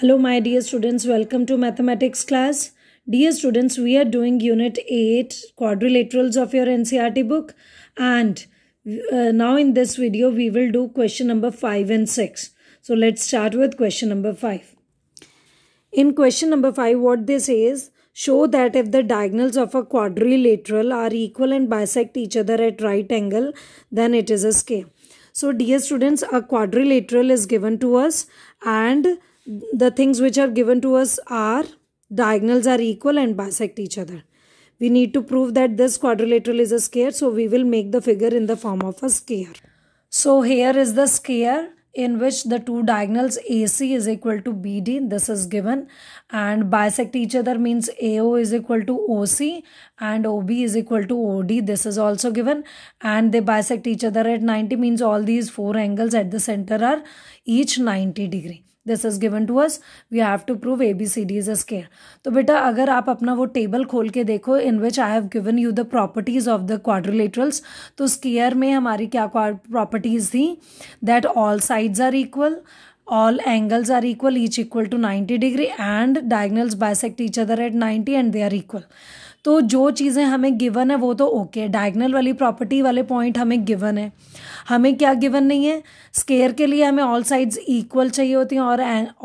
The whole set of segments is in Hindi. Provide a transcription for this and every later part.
Hello my dear students, welcome to mathematics class. Dear students, we are doing unit 8 quadrilaterals of your NCRT book and uh, now in this video we will do question number 5 and 6. So let's start with question number 5. In question number 5 what they say is show that if the diagonals of a quadrilateral are equal and bisect each other at right angle then it is a scale. So dear students a quadrilateral is given to us and the things which are given to us are diagonals are equal and bisect each other. We need to prove that this quadrilateral is a square, so we will make the figure in the form of a square. So here is the square in which the two diagonals AC is equal to BD. This is given and bisect each other means AO is equal to OC and OB is equal to OD. This is also given and they bisect each other at 90 means all these four angles at the center are each 90 degree. This is given to us we have to prove A B C D is a square तो बेटा अगर आप अपना वो टेबल खोल के देखो in which I have given you the properties of the quadrilaterals तो स्केयर में हमारी क्या प्रॉपर्टीज थी that all sides are equal all angles are equal each equal to 90 degree and diagonals bisect each other at 90 and they are equal तो जो चीज़ें हमें गिवन है वो तो ओके okay. डायगनल वाली प्रॉपर्टी वाले पॉइंट हमें गिवन है हमें क्या गिवन नहीं है स्केयर के लिए हमें ऑल साइड्स इक्वल चाहिए होती हैं और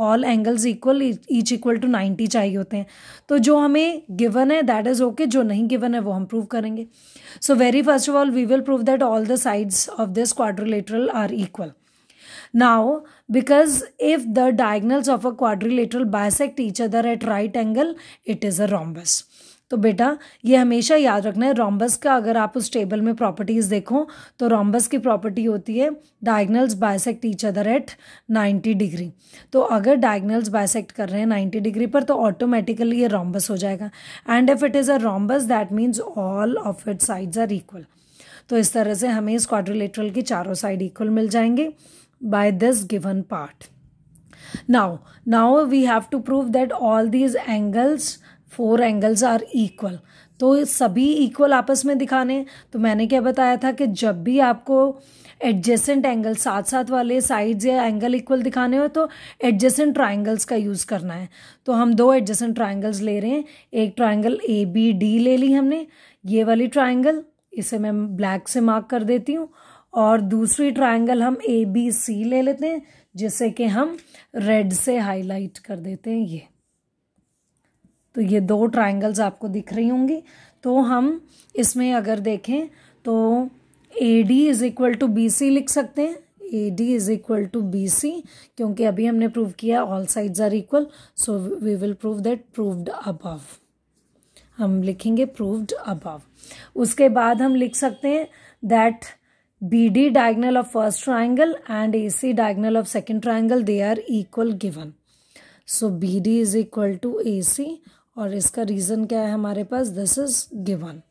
all angles equal each equal to ninety चाहिए होते हैं तो जो हमें गिवन है दैट इज़ ओके जो नहीं गिवन है वो हम प्रूव करेंगे so very first of all we will prove that all the sides of this quadrilateral are equal now because if the diagonals of a quadrilateral bisect each other at right angle it is a rhombus तो बेटा ये हमेशा याद रखना है रॉम्बस का अगर आप उस टेबल में प्रॉपर्टीज़ देखो तो रॉम्बस की प्रॉपर्टी होती है diagonals bisect each other at 90 degree तो अगर डायगनल्स बायसेक्ट कर रहे हैं 90 डिग्री पर तो ऑटोमेटिकली ये रॉम्बस हो जाएगा and if it is a rhombus that means all of it sides are equal तो इस तरह से हमें इस क्वाड्रिलेटरल की चारों साइड इक्वल मिल जाएंगे by this given part now now we have to prove that all these angles four angles are equal तो सभी इक्वल आपस में दिखाने तो मैंने क्या बताया था कि जब भी आपको एडजेसेंट एंगल साथ साथ वाले साइड्स या एंगल इक्वल दिखाने हो तो एडजेसेंट ट्राइंगल्स का यूज़ करना है तो हम दो एडजेसेंट ट्राइंगल्स ले रहे हैं एक ट्राइंगल ए बी डी ले ली हमने ये वाली ट्राइंगल इसे मैं ब्लैक से मार्क कर देती हूँ और दूसरी ट्राइंगल हम ए बी सी ले लेते हैं जिससे कि हम रेड से हाईलाइट कर देते हैं ये तो ये दो ट्राइंगल्स आपको दिख रही होंगी तो हम इसमें अगर देखें तो A D is equal to B C लिख सकते हैं A D is equal to B C क्योंकि अभी हमने प्रूव किया all sides are equal so we will prove that proved above हम लिखेंगे प्रूव्ड अबव उसके बाद हम लिख सकते हैं that B D diagonal of first triangle and A C diagonal of second triangle they are equal given so B D is equal to A C और इसका रीज़न क्या है हमारे पास this is given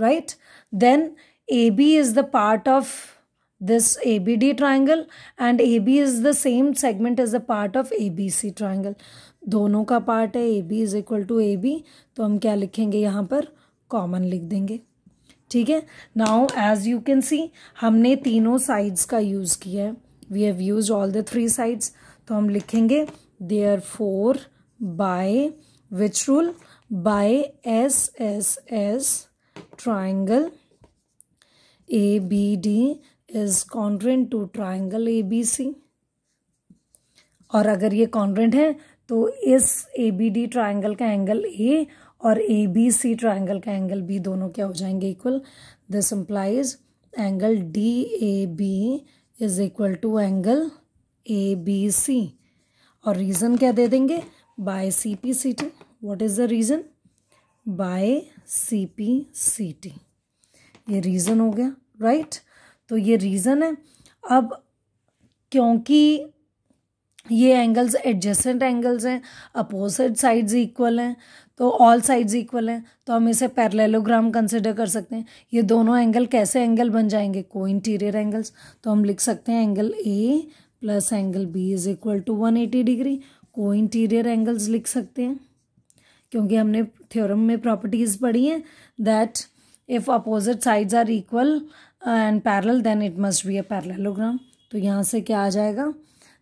right then A B is the part of this A B D and A B is the same segment is the part of A B C triangle दोनों का पार्ट है A B is equal to A B तो हम क्या लिखेंगे यहाँ पर कॉमन लिख देंगे ठीक है now as you can see हमने तीनों साइड्स का यूज़ किया है we have use all the three sides तो हम लिखेंगे therefore by which rule by SSS triangle ABD is congruent to triangle ABC और अगर ये कॉन्ड्रेंट है तो इस ए बी डी ट्राइंगल का एंगल ए और ए बी सी ट्राइंगल का एंगल बी दोनों क्या हो जाएंगे equal this implies angle D A B is equal to angle A B C और रीज़न क्या दे देंगे by CPCT. What is the reason? By CPCT. ये रीज़न हो गया राइट right? तो ये रीज़न है अब क्योंकि ये एंगल्स एडजेसेंट एंगल्स हैं अपोजिट साइड्स इक्वल हैं तो ऑल साइड्स इक्वल हैं तो हम इसे पैरेललोग्राम कंसिडर कर सकते हैं ये दोनों एंगल कैसे एंगल बन जाएंगे को इंटीरियर एंगल्स तो हम लिख सकते हैं angle A plus angle B is equal to one eighty degree को इंटीरियर एंगल्स लिख सकते हैं क्योंकि हमने थ्योरम में प्रॉपर्टीज़ पढ़ी हैं that if opposite sides are equal and parallel then it must be a parallelogram तो यहाँ से क्या आ जाएगा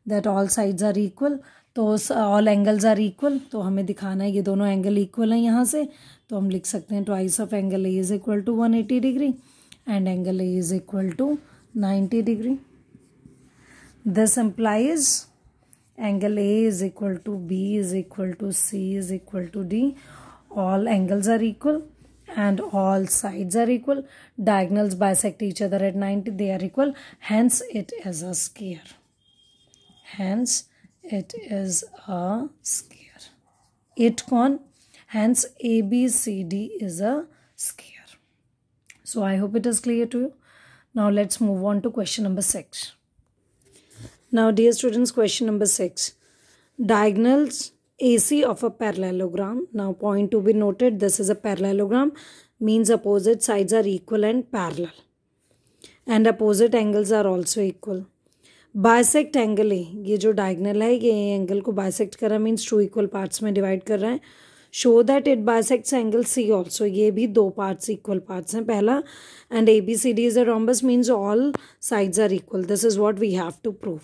that all sides are equal तो ऑल एंगल्स आर इक्वल तो हमें दिखाना है ये दोनों एंगल इक्वल हैं यहाँ से तो हम लिख सकते हैं twice of angle A is equal to one eighty degree and angle A is equal to ninety degree this implies angle A is equal to B is equal to C is equal to D. All angles are equal and all sides are equal. Diagonals bisect each other at 90. They are equal. Hence it is a square. Hence it is a square. It con. Hence ABCD is a square. So I hope it is clear to you. Now let's move on to question number 6. Now, dear students, question number 6. Diagonals AC of a parallelogram. Now, point to be noted, this is a parallelogram, means opposite sides are equal and parallel. And opposite angles are also equal. Bisect angle है ये जो डायगनल है ये एंगल को बाइसेक्ट कर रहा है मीन्स टू इक्वल पार्ट्स में डिवाइड कर रहा है show that it bisects angle C also ये भी दो पार्ट्स इक्वल पार्ट्स हैं पहला and A B C D is a rhombus means all sides are equal this is what we have to prove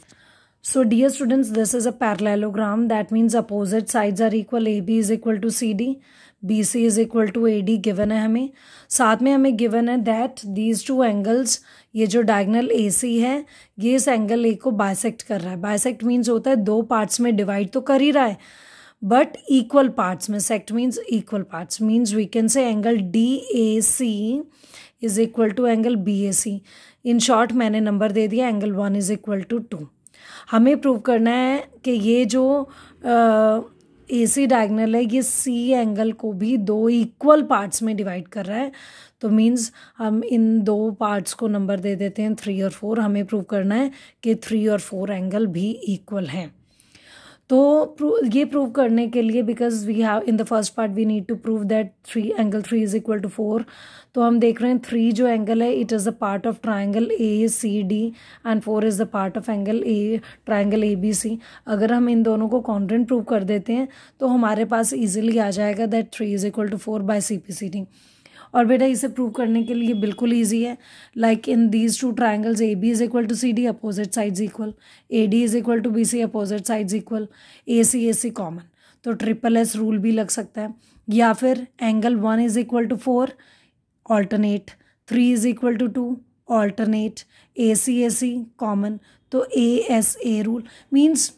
so dear students this is a students, that means opposite parallelogram. Are equal A B is equal to C D B C is equal to A D given है हमें साथ में हमें गिवन है दैट दीज टू एंगल्स ये जो डायगनल ए सी है ये इस एंगल ए को बायसेक्ट कर रहा है बायसेक्ट मीन्स होता है दो पार्ट्स में डिवाइड तो कर ही रहा है बट इक्वल पार्ट्स में sect means equal parts means we can say angle D A C is equal to angle B A C in short मैंने नंबर दे दिया angle one is equal to two हमें प्रूव करना है कि ये जो ए सी डायगनल है ये सी एंगल को भी दो इक्वल पार्ट्स में डिवाइड कर रहा है तो मींस हम इन दो पार्ट्स को नंबर दे देते हैं थ्री और फोर हमें प्रूव करना है कि थ्री और फोर एंगल भी इक्वल हैं तो ये प्रूव करने के लिए because we have in the first part we need to prove that three angle three is equal to four तो हम देख रहे हैं थ्री जो एंगल है it is a part of triangle A C D and four is the part of angle A triangle A B C अगर हम इन दोनों को कॉन्डेंट प्रूव कर देते हैं तो हमारे पास ईजिली आ जाएगा that three is equal to four by C P C D और बेटा इसे प्रूव करने के लिए बिल्कुल ईजी है like in these two triangles A B is equal to C D opposite side equal A D is equal to B C opposite side equal A C A C common तो ट्रिपल एस रूल भी लग सकता है या फिर angle one is equal to four alternate three is equal to two alternate A C A C common तो A S A rule means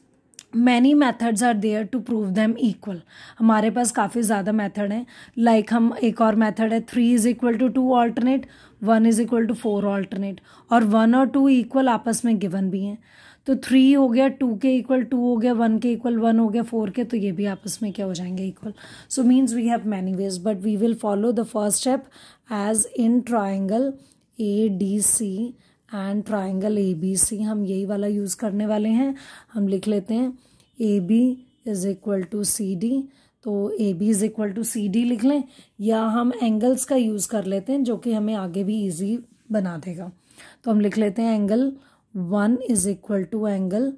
many methods are there to prove them equal हमारे पास काफ़ी ज़्यादा मैथड हैं लाइक हम एक और मैथड है three is equal to two alternate one is equal to four alternate और वन और टू इक्वल आपस में गिवन भी हैं तो थ्री हो गया टू के इक्वल टू हो गया वन के इक्वल वन हो गया फोर के तो ये भी आपस में क्या हो जाएंगे equal so means we have many ways but we will follow the first step as in triangle A D C and triangle A B C हम यही वाला यूज़ करने वाले हैं हम लिख लेते हैं A B is equal to C D तो A B is equal to C D लिख लें या हम एंगल्स का यूज़ कर लेते हैं जो कि हमें आगे भी ईजी बना देगा तो हम लिख लेते हैं angle one is equal to angle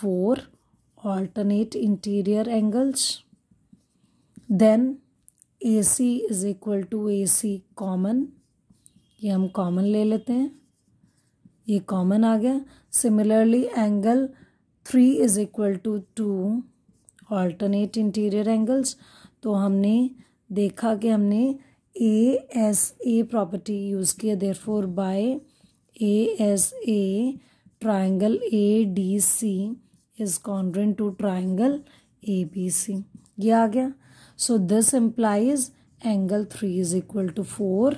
four alternate interior angles then A C is equal to A C common ये हम कॉमन ले लेते हैं ये कॉमन आ गया similarly angle three is equal to two alternate interior angles तो हमने देखा कि हमने A S A property use किया therefore by A S A triangle A D C is congruent to triangle A B C ये आ गया so this implies angle three is equal to four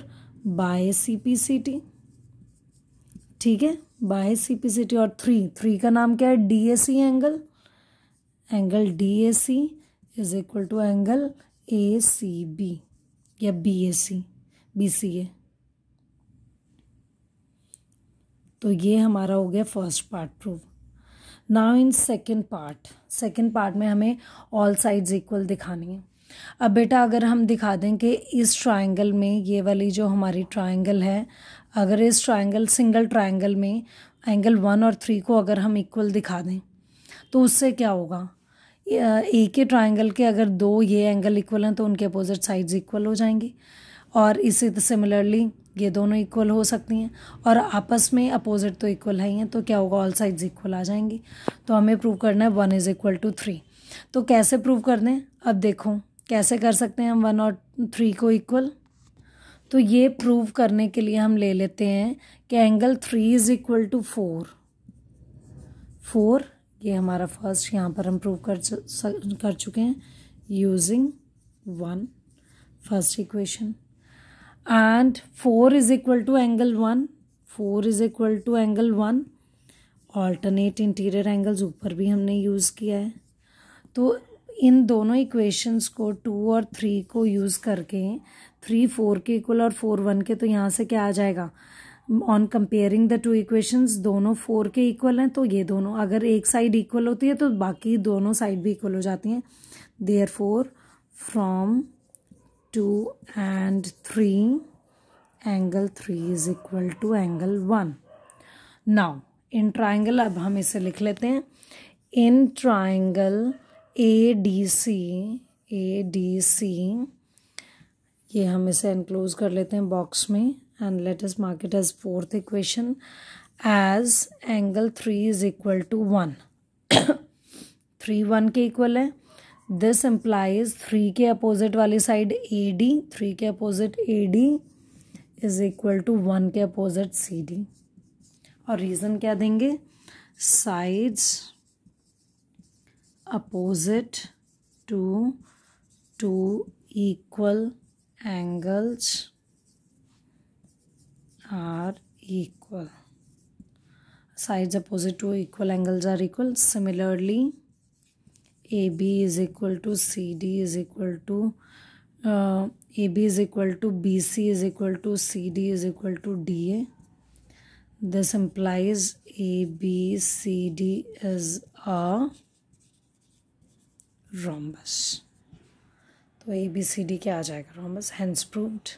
by C P C T ठीक है बाय सीपीसीटी और थ्री थ्री का नाम क्या है DAC angle angle DAC is equal to angle A C B या B A C B C A तो ये हमारा हो गया first part prove now in second part second part में हमें ऑल साइड्स इक्वल दिखानी है अब बेटा अगर हम दिखा दें कि इस ट्रायंगल में ये वाली जो हमारी ट्रायंगल है अगर इस ट्रायंगल सिंगल ट्रायंगल में एंगल वन और थ्री को अगर हम इक्वल दिखा दें तो उससे क्या होगा एक ही ट्रायंगल के अगर दो ये एंगल इक्वल हैं तो उनके अपोजिट साइड्स इक्वल हो जाएंगे और इसी सिमिलरली तो ये दोनों इक्वल हो सकती हैं और आपस में अपोजिट तो इक्वल है ही हैं तो क्या होगा ऑल साइड्स इक्वल आ जाएंगी तो हमें प्रूव करना है one is equal to three तो कैसे प्रूव कर दें अब देखो कैसे कर सकते हैं हम वन और थ्री को इक्वल तो ये प्रूव करने के लिए हम ले लेते हैं कि angle three is equal to four four ये हमारा फर्स्ट यहाँ पर हम प्रूव कर कर चुके हैं using one first equation and four is equal to angle one four is equal to angle one alternate interior angles ऊपर भी हमने यूज़ किया है तो इन दोनों इक्वेशंस को टू और थ्री को यूज़ करके थ्री फोर के इक्वल और फोर वन के तो यहाँ से क्या आ जाएगा on comparing the two equations दोनों फोर के इक्वल हैं तो ये दोनों अगर एक साइड इक्वल होती है तो बाकी दोनों साइड भी इक्वल हो जाती हैं therefore from two and three angle three is equal to angle one now in triangle अब हम इसे लिख लेते हैं in triangle A D C A D C ये हम इसे एनक्लोज कर लेते हैं बॉक्स में and let is marked as fourth equation as angle three is equal to one three one के इक्वल है दिस एम्प्लाइज थ्री के अपोजिट वाली साइड ए डी थ्री के opposite A D is equal to one के अपोजिट सी डी और रीज़न क्या देंगे sides opposite to two equal angles are equal sides opposite to equal angles are equal similarly AB is equal to CD is equal to uh, AB is equal to BC is equal to CD is equal to DA. This implies ABCD is a rhombus तो ए बी सी डी क्या आ जाएगा rhombus hence proved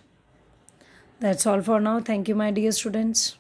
that's all for now thank you my dear students